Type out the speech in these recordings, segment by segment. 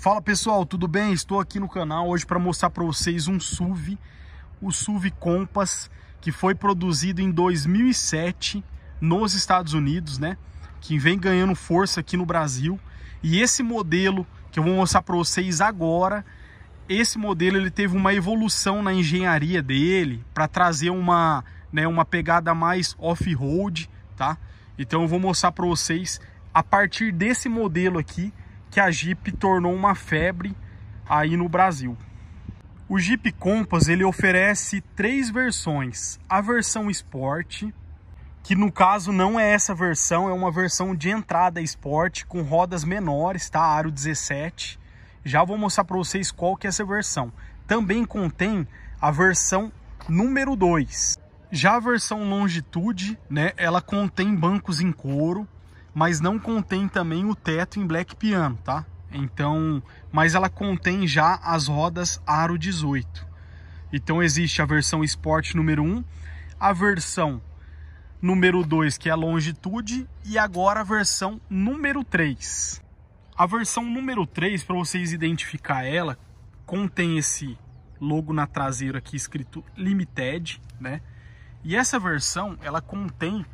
Fala pessoal, tudo bem? Estou aqui no canal hoje para mostrar para vocês um SUV, o SUV Compass, que foi produzido em 2007 nos Estados Unidos, né? Que vem ganhando força aqui no Brasil. E esse modelo que eu vou mostrar para vocês agora, esse modelo ele teve uma evolução na engenharia dele para trazer uma, né, uma pegada mais off-road, tá? Então eu vou mostrar para vocês a partir desse modelo aqui que a Jeep tornou uma febre aí no Brasil. O Jeep Compass ele oferece três versões: a versão Sport, que no caso não é essa versão, é uma versão de entrada Sport com rodas menores, tá? Aro 17. Já vou mostrar para vocês qual que é essa versão. Também contém a versão número 2. Já a versão Longitude, né, ela contém bancos em couro, mas não contém também o teto em black piano, tá? Então, mas ela contém já as rodas aro 18. Então existe a versão Sport número 1, a versão número 2, que é a longitude, e agora a versão número 3. A versão número 3, para vocês identificar ela, contém esse logo na traseira aqui escrito Limited, né? E essa versão, ela contém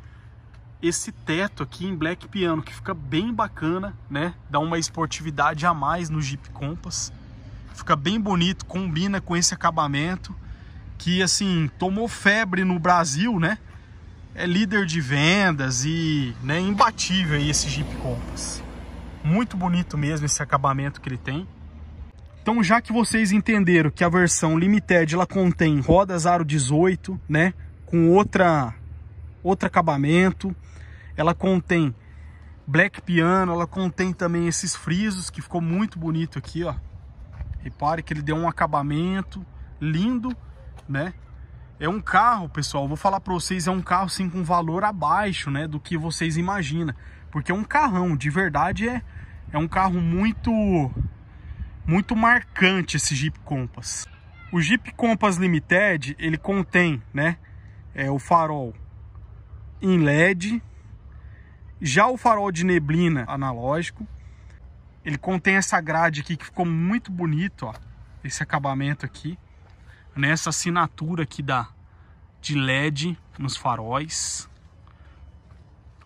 esse teto aqui em black piano, que fica bem bacana, né? Dá uma esportividade a mais no Jeep Compass. Fica bem bonito, combina com esse acabamento que assim, tomou febre no Brasil, né? É líder de vendas e, né, imbatível esse Jeep Compass. Muito bonito mesmo esse acabamento que ele tem. Então, já que vocês entenderam que a versão Limited ela contém rodas aro 18, né, com outra outro acabamento, ela contém black piano, ela contém também esses frisos que ficou muito bonito aqui, ó. Repare que ele deu um acabamento lindo, né? É um carro, pessoal, vou falar para vocês, é um carro sim com valor abaixo, né, do que vocês imaginam, porque é um carrão, de verdade é é um carro muito muito marcante esse Jeep Compass. O Jeep Compass Limited, ele contém, né, é, o farol em LED, já o farol de neblina analógico, ele contém essa grade aqui que ficou muito bonito, ó. Esse acabamento aqui, nessa né, assinatura aqui da de LED nos faróis.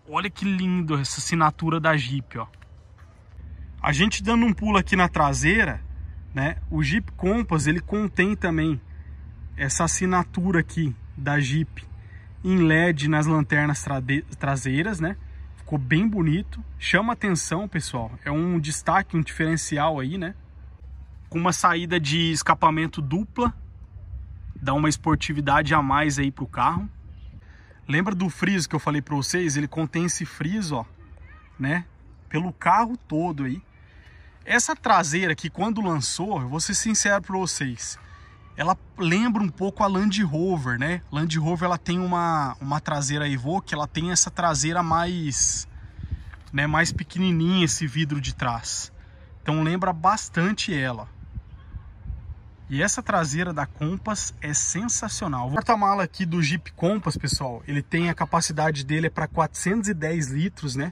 Olha que lindo essa assinatura da Jeep, ó. A gente dando um pulo aqui na traseira, né? O Jeep Compass, ele contém também essa assinatura aqui da Jeep em LED nas lanternas traseiras, né? Ficou bem bonito, chama atenção, pessoal. É um destaque, um diferencial aí, né? Com uma saída de escapamento dupla, dá uma esportividade a mais aí pro carro. Lembra do friso que eu falei para vocês? Ele contém esse friso, ó, né? Pelo carro todo aí. Essa traseira que quando lançou, eu vou ser sincero para vocês, ela lembra um pouco a Land Rover, né? Land Rover ela tem uma, uma traseira Evoque, ela tem essa traseira mais, né, mais pequenininha, esse vidro de trás. Então lembra bastante ela. E essa traseira da Compass é sensacional. O porta-mala aqui do Jeep Compass, pessoal, ele tem a capacidade dele é para 410 litros, né?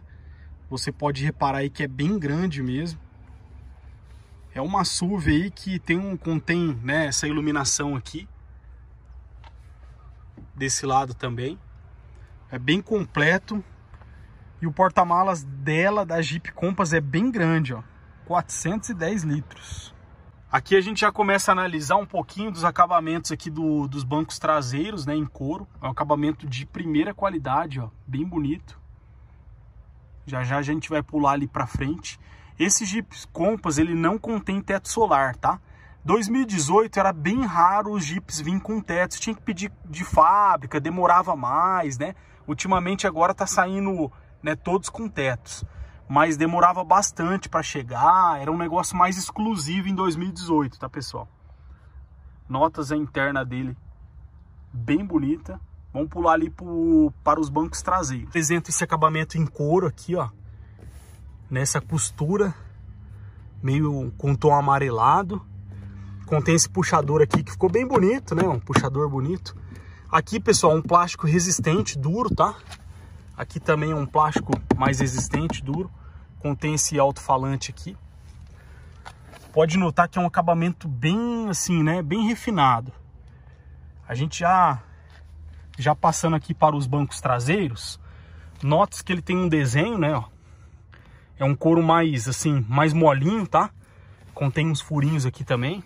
Você pode reparar aí que é bem grande mesmo. É uma SUV aí que tem um, contém né, essa iluminação aqui. Desse lado também. É bem completo. E o porta-malas dela, da Jeep Compass, é bem grande, ó. 410 litros. Aqui a gente já começa a analisar um pouquinho dos acabamentos aqui do, dos bancos traseiros, né, em couro. É um acabamento de primeira qualidade, ó, bem bonito. Já já a gente vai pular ali para frente. Esse Jeep Compass ele não contém teto solar, tá? 2018 era bem raro os Jeeps virem com teto, tinha que pedir de fábrica, demorava mais, né? Ultimamente agora tá saindo, né, todos com tetos, mas demorava bastante para chegar, era um negócio mais exclusivo em 2018, tá, pessoal? Notas a interna dele bem bonita. Vamos pular ali pro, para os bancos traseiros. Apresenta esse acabamento em couro aqui, ó nessa costura, meio com tom amarelado. Contém esse puxador aqui que ficou bem bonito, né? Um puxador bonito. Aqui, pessoal, um plástico resistente, duro, tá? Aqui também um plástico mais resistente, duro. Contém esse alto-falante aqui. Pode notar que é um acabamento bem, assim, né? Bem refinado. A gente já, já passando aqui para os bancos traseiros, notas que ele tem um desenho, né? Ó, é um couro mais, assim, mais molinho, tá? Contém uns furinhos aqui também.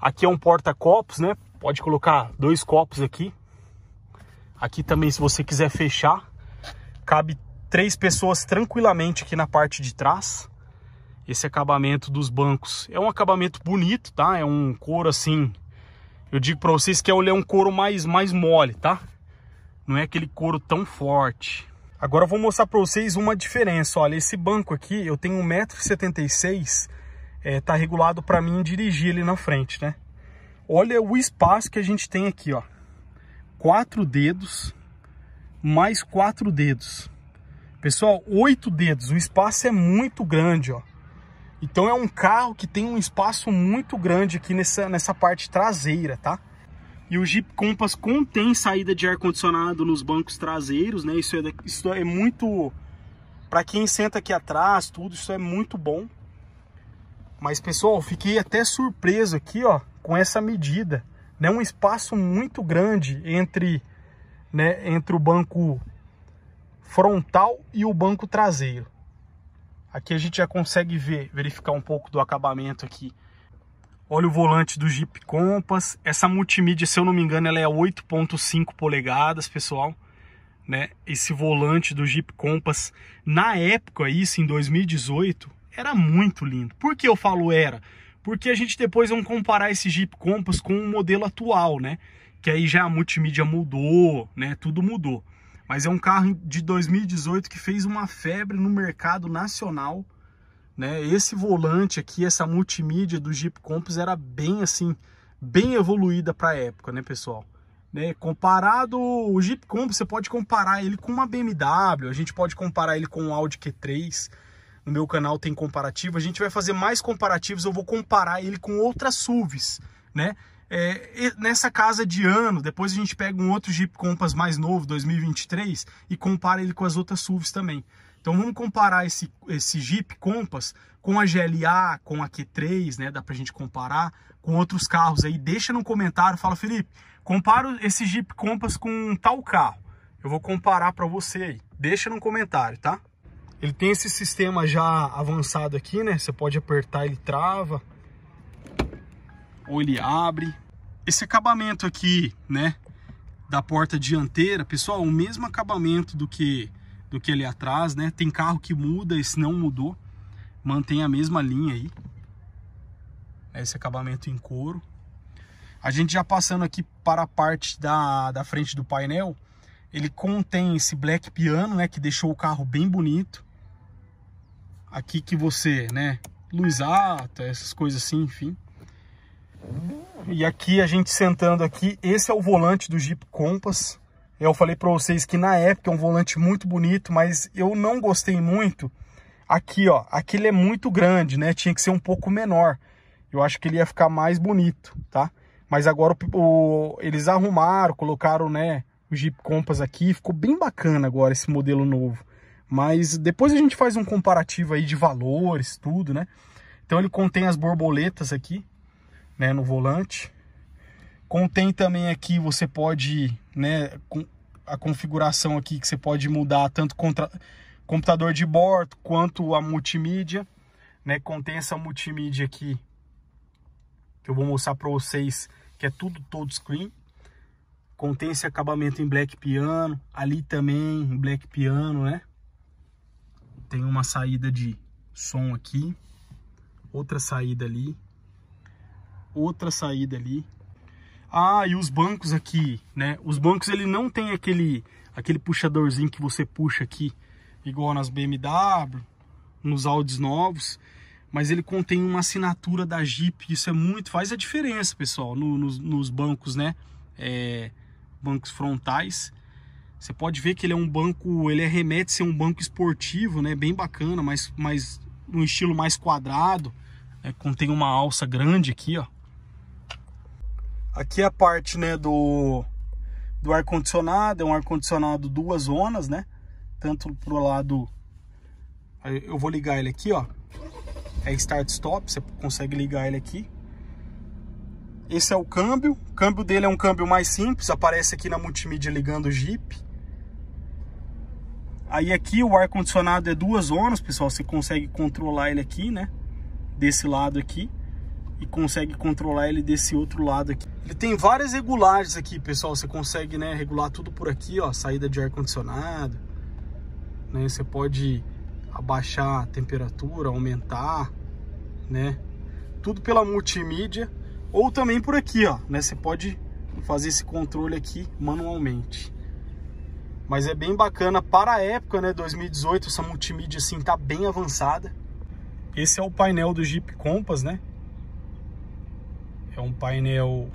Aqui é um porta-copos, né? Pode colocar dois copos aqui. Aqui também, se você quiser fechar, cabe três pessoas tranquilamente aqui na parte de trás. Esse acabamento dos bancos é um acabamento bonito, tá? É um couro assim. Eu digo para vocês que é, é um couro mais mais mole, tá? Não é aquele couro tão forte. Agora eu vou mostrar para vocês uma diferença. Olha, esse banco aqui, eu tenho 1,76m, é, tá regulado para mim dirigir ele na frente, né? Olha o espaço que a gente tem aqui, ó. Quatro dedos, mais quatro dedos. Pessoal, oito dedos. O espaço é muito grande, ó. Então é um carro que tem um espaço muito grande aqui nessa, nessa parte traseira, Tá? E o Jeep Compass contém saída de ar-condicionado nos bancos traseiros, né? Isso é, isso é muito... Para quem senta aqui atrás, tudo, isso é muito bom. Mas, pessoal, fiquei até surpreso aqui, ó, com essa medida. Né? Um espaço muito grande entre, né, entre o banco frontal e o banco traseiro. Aqui a gente já consegue ver, verificar um pouco do acabamento aqui Olha o volante do Jeep Compass. Essa multimídia, se eu não me engano, ela é 8.5 polegadas, pessoal. Né? Esse volante do Jeep Compass, na época, isso em 2018, era muito lindo. Por que eu falo era? Porque a gente depois vamos comparar esse Jeep Compass com o modelo atual, né? Que aí já a multimídia mudou, né? Tudo mudou. Mas é um carro de 2018 que fez uma febre no mercado nacional né? Esse volante aqui, essa multimídia do Jeep Compass era bem assim, bem evoluída para a época, né, pessoal? Né? Comparado o Jeep Compass, você pode comparar ele com uma BMW, a gente pode comparar ele com um Audi Q3. No meu canal tem comparativo, a gente vai fazer mais comparativos, eu vou comparar ele com outras SUVs, né? É, nessa casa de ano, depois a gente pega um outro Jeep Compass mais novo, 2023, e compara ele com as outras SUVs também. Então vamos comparar esse, esse Jeep Compass com a GLA, com a Q3, né? Dá pra gente comparar com outros carros aí. Deixa no comentário, fala Felipe, comparo esse Jeep Compass com tal carro. Eu vou comparar para você aí. Deixa no comentário, tá? Ele tem esse sistema já avançado aqui, né? Você pode apertar, ele trava. Ou ele abre. Esse acabamento aqui, né? Da porta dianteira, pessoal, o mesmo acabamento do que do que ali atrás, né? Tem carro que muda, esse não mudou. Mantém a mesma linha aí. Esse acabamento em couro. A gente já passando aqui para a parte da, da frente do painel, ele contém esse black piano, né, que deixou o carro bem bonito. Aqui que você, né, luz alta, essas coisas assim, enfim. E aqui a gente sentando aqui, esse é o volante do Jeep Compass. Eu falei para vocês que na época é um volante muito bonito, mas eu não gostei muito. Aqui, ó, aqui ele é muito grande, né? Tinha que ser um pouco menor. Eu acho que ele ia ficar mais bonito, tá? Mas agora o, eles arrumaram, colocaram, né, o Jeep Compass aqui. Ficou bem bacana agora esse modelo novo. Mas depois a gente faz um comparativo aí de valores, tudo, né? Então ele contém as borboletas aqui, né, no volante. Contém também aqui, você pode, né, a configuração aqui que você pode mudar tanto contra, computador de bordo quanto a multimídia, né? Contém essa multimídia aqui que eu vou mostrar para vocês, que é tudo screen. Contém esse acabamento em black piano, ali também em black piano, né? Tem uma saída de som aqui, outra saída ali, outra saída ali. Ah, e os bancos aqui, né? Os bancos ele não tem aquele aquele puxadorzinho que você puxa aqui, igual nas BMW, nos Audis novos, mas ele contém uma assinatura da Jeep, isso é muito, faz a diferença, pessoal, no, nos, nos, bancos, né? É, bancos frontais. Você pode ver que ele é um banco, ele remete a ser um banco esportivo, né? Bem bacana, mas, mas um estilo mais quadrado. É, contém uma alça grande aqui, ó. Aqui é a parte, né, do, do ar-condicionado, é um ar-condicionado duas zonas, né? Tanto pro lado... Eu vou ligar ele aqui, ó. É start-stop, você consegue ligar ele aqui. Esse é o câmbio. O câmbio dele é um câmbio mais simples, aparece aqui na multimídia ligando o Jeep. Aí aqui o ar-condicionado é duas zonas, pessoal. Você consegue controlar ele aqui, né? Desse lado aqui e consegue controlar ele desse outro lado aqui. Ele tem várias regulagens aqui, pessoal. Você consegue né, regular tudo por aqui, ó, saída de ar-condicionado. Né? Você pode abaixar a temperatura, aumentar, né? Tudo pela multimídia. Ou também por aqui, ó, né? Você pode fazer esse controle aqui manualmente. Mas é bem bacana para a época, né, 2018, essa multimídia assim tá bem avançada. Esse é o painel do Jeep Compass, né? É um painel...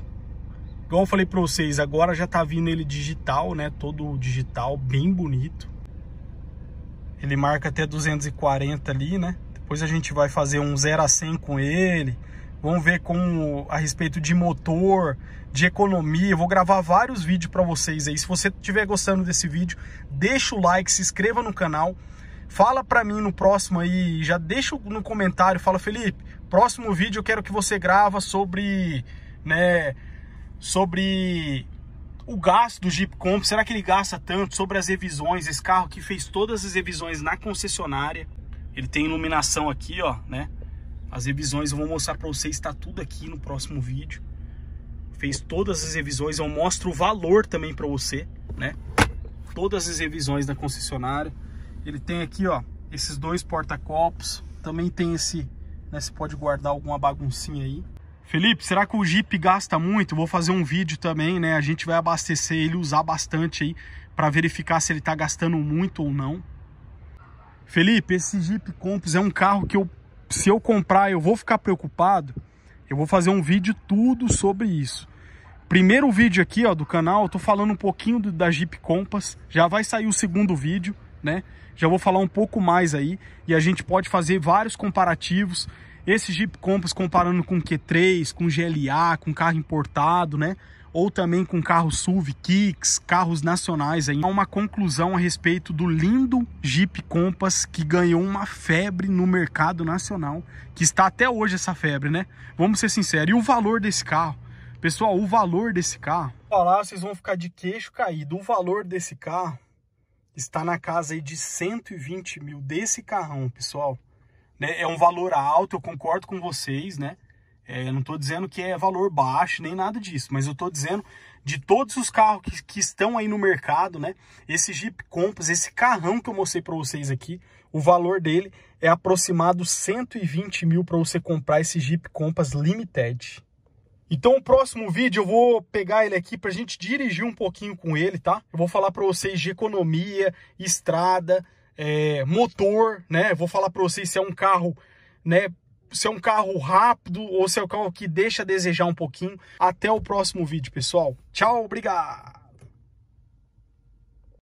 Igual eu falei para vocês, agora já tá vindo ele digital, né? Todo digital, bem bonito. Ele marca até 240 ali, né? Depois a gente vai fazer um 0 a 100 com ele. Vamos ver com a respeito de motor, de economia. Eu vou gravar vários vídeos para vocês aí. Se você estiver gostando desse vídeo, deixa o like, se inscreva no canal. Fala para mim no próximo aí, já deixa no comentário, fala Felipe, Próximo vídeo eu quero que você grava sobre, né, sobre o gasto do Jeep Comp, será que ele gasta tanto? Sobre as revisões, esse carro que fez todas as revisões na concessionária. Ele tem iluminação aqui, ó, né? As revisões eu vou mostrar para vocês, está tudo aqui no próximo vídeo. Fez todas as revisões, eu mostro o valor também para você, né? Todas as revisões da concessionária. Ele tem aqui, ó, esses dois porta-copos. Também tem esse né? Você pode guardar alguma baguncinha aí. Felipe, será que o Jeep gasta muito? Vou fazer um vídeo também, né? A gente vai abastecer ele, usar bastante aí para verificar se ele está gastando muito ou não. Felipe, esse Jeep Compass é um carro que eu, se eu comprar, eu vou ficar preocupado. Eu vou fazer um vídeo tudo sobre isso. Primeiro vídeo aqui, ó, do canal, eu tô falando um pouquinho do, da Jeep Compass. Já vai sair o segundo vídeo né? Já vou falar um pouco mais aí e a gente pode fazer vários comparativos. Esse Jeep Compass comparando com Q3, com GLA, com carro importado, né? Ou também com carros SUV, Kicks, carros nacionais aí. Há uma conclusão a respeito do lindo Jeep Compass que ganhou uma febre no mercado nacional, que está até hoje essa febre, né? Vamos ser sinceros. E o valor desse carro? Pessoal, o valor desse carro... Falar, vocês vão ficar de queixo caído. O valor desse carro está na casa aí de 120 mil desse carrão, pessoal. Né? É um valor alto, eu concordo com vocês, né? É, eu não estou dizendo que é valor baixo, nem nada disso, mas eu estou dizendo de todos os carros que, que, estão aí no mercado, né? Esse Jeep Compass, esse carrão que eu mostrei para vocês aqui, o valor dele é aproximado 120 mil para você comprar esse Jeep Compass Limited. Então, o próximo vídeo eu vou pegar ele aqui para a gente dirigir um pouquinho com ele, tá? Eu vou falar para vocês de economia, estrada, é, motor, né? Eu vou falar para vocês se é um carro, né? Se é um carro rápido ou se é um carro que deixa a desejar um pouquinho. Até o próximo vídeo, pessoal. Tchau, obrigado!